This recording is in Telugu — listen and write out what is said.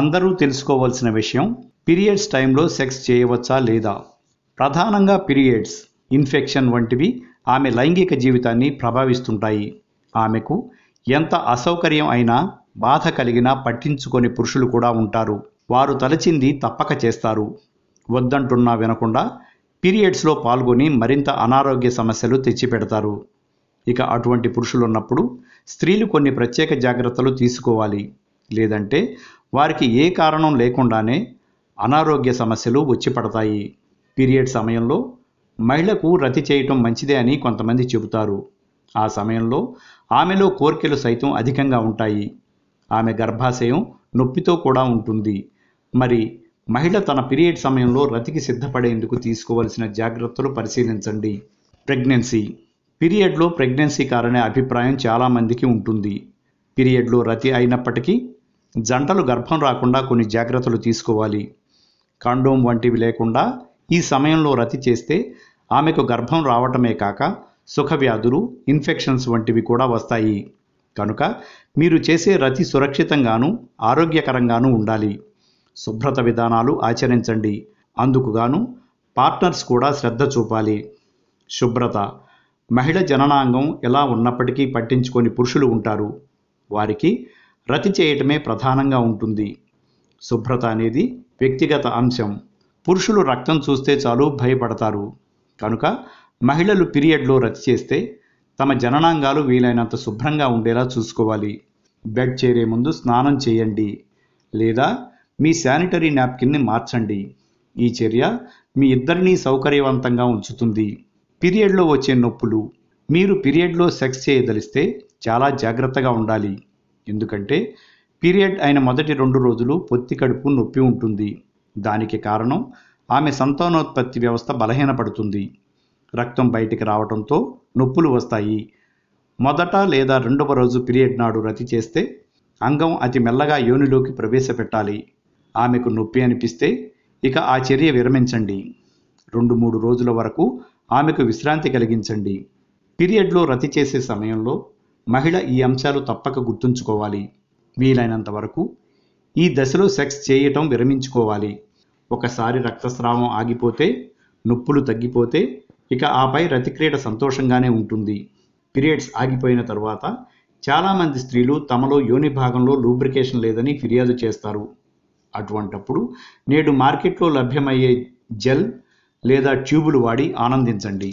అందరూ తెలుసుకోవాల్సిన విషయం పీరియడ్స్ టైంలో సెక్స్ చేయవచ్చా లేదా ప్రధానంగా పీరియడ్స్ ఇన్ఫెక్షన్ వంటివి ఆమె లైంగిక జీవితాన్ని ప్రభావిస్తుంటాయి ఆమెకు ఎంత అసౌకర్యం అయినా బాధ కలిగినా పట్టించుకొని పురుషులు కూడా ఉంటారు వారు తలచింది తప్పక చేస్తారు వద్దంటున్నా వినకుండా పీరియడ్స్లో పాల్గొని మరింత అనారోగ్య సమస్యలు తెచ్చిపెడతారు ఇక అటువంటి పురుషులున్నప్పుడు స్త్రీలు కొన్ని ప్రత్యేక జాగ్రత్తలు తీసుకోవాలి లేదంటే వారికి ఏ కారణం లేకుండానే అనారోగ్య సమస్యలు వచ్చి పడతాయి పీరియడ్ సమయంలో మహిళకు రతి చేయటం మంచిదే అని కొంతమంది చెబుతారు ఆ సమయంలో ఆమెలో కోర్కెలు సైతం అధికంగా ఉంటాయి ఆమె గర్భాశయం నొప్పితో కూడా ఉంటుంది మరి మహిళ తన పీరియడ్ సమయంలో రతికి సిద్ధపడేందుకు తీసుకోవలసిన జాగ్రత్తలు పరిశీలించండి ప్రెగ్నెన్సీ పీరియడ్లో ప్రెగ్నెన్సీ కారనే అభిప్రాయం చాలామందికి ఉంటుంది పీరియడ్లో రతి అయినప్పటికీ జంటలు గర్భం రాకుండా కొన్ని జాగ్రత్తలు తీసుకోవాలి కాండోం వంటివి లేకుండా ఈ సమయంలో రతి చేస్తే ఆమెకు గర్భం రావటమే కాక సుఖవ్యాధులు ఇన్ఫెక్షన్స్ వంటివి కూడా వస్తాయి కనుక మీరు చేసే రతి సురక్షితంగాను ఆరోగ్యకరంగాను ఉండాలి శుభ్రత విధానాలు ఆచరించండి అందుకుగాను పార్ట్నర్స్ కూడా శ్రద్ధ చూపాలి శుభ్రత మహిళ జననాంగం ఎలా ఉన్నప్పటికీ పట్టించుకొని పురుషులు ఉంటారు వారికి రతి చేయటమే ప్రధానంగా ఉంటుంది శుభ్రత అనేది వ్యక్తిగత అంశం పురుషులు రక్తం చూస్తే చాలు భయపడతారు కనుక మహిళలు పీరియడ్లో రతి చేస్తే తమ జననాంగాలు వీలైనంత శుభ్రంగా ఉండేలా చూసుకోవాలి బెడ్ చేరే ముందు స్నానం చేయండి లేదా మీ శానిటరీ నాప్కిన్ని మార్చండి ఈ చర్య మీ ఇద్దరినీ సౌకర్యవంతంగా ఉంచుతుంది పీరియడ్లో వచ్చే నొప్పులు మీరు పీరియడ్లో సెక్స్ చేయదలిస్తే చాలా జాగ్రత్తగా ఉండాలి ఎందుకంటే పీరియడ్ అయిన మొదటి రెండు రోజులు పొత్తి కడుపు నొప్పి ఉంటుంది దానికి కారణం ఆమె సంతానోత్పత్తి వ్యవస్థ బలహీనపడుతుంది రక్తం బయటికి రావడంతో నొప్పులు వస్తాయి మొదట లేదా రెండవ రోజు పీరియడ్ నాడు రతి చేస్తే అంగం అతి మెల్లగా యోనిలోకి ప్రవేశపెట్టాలి ఆమెకు నొప్పి అనిపిస్తే ఇక ఆ చర్య విరమించండి రెండు మూడు రోజుల వరకు ఆమెకు విశ్రాంతి కలిగించండి పీరియడ్లో రతి చేసే సమయంలో మహిళ ఈ అంశాలు తప్పక గుర్తుంచుకోవాలి వీలైనంత వరకు ఈ దశలో సెక్స్ చేయటం విరమించుకోవాలి ఒకసారి రక్తస్రావం ఆగిపోతే నొప్పులు తగ్గిపోతే ఇక ఆపై రతిక్రీడ సంతోషంగానే ఉంటుంది పీరియడ్స్ ఆగిపోయిన తర్వాత చాలామంది స్త్రీలు తమలో యోని భాగంలో లూబ్రికేషన్ లేదని ఫిర్యాదు చేస్తారు అటువంటప్పుడు నేడు మార్కెట్లో లభ్యమయ్యే జెల్ లేదా ట్యూబులు వాడి ఆనందించండి